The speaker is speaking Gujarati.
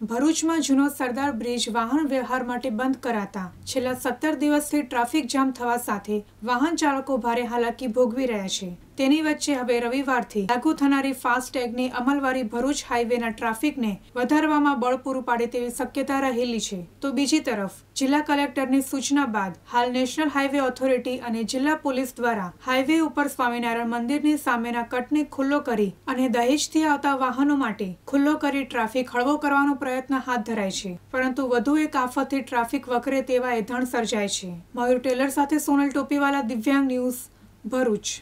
ભરૂચમાં જૂનો સરદાર બ્રિજ વાહન વ્યવહાર માટે બંધ કરાતા છેલ્લા સત્તર દિવસથી ટ્રાફિક જામ થવા સાથે વાહન ચાલકો ભારે હાલાકી ભોગવી રહ્યા છે તેની વચ્ચે હવે રવિવારથી લાગુ થનારી ફાસ્ટટેગની અમલવારી ભરૂચ હાઈવેના ટ્રાફિકને વધારવામાં બળ પૂરું પાડે તેવી શક્યતા રહેલી છે તો બીજી તરફ જિલ્લા કલેક્ટરની સૂચના બાદ હાલ નેશનલ હાઈવે ઓથોરિટી અને જિલ્લા પોલીસ દ્વારા હાઈવે ઉપર સ્વામિનારાયણ મંદિરની સામેના કટને ખુલ્લો કરી અને દહેજથી આવતા વાહનો માટે ખુલ્લો કરી ટ્રાફિક હળવો કરવાનો પ્રયત્ન હાથ ધરાય છે પરંતુ વધુ એક આફતથી ટ્રાફિક વકરે તેવા એધણ સર્જાય છે મયુર ટેલર સાથે સોનલ ટોપીવાલા દિવ્યાંગ ન્યૂઝ ભરૂચ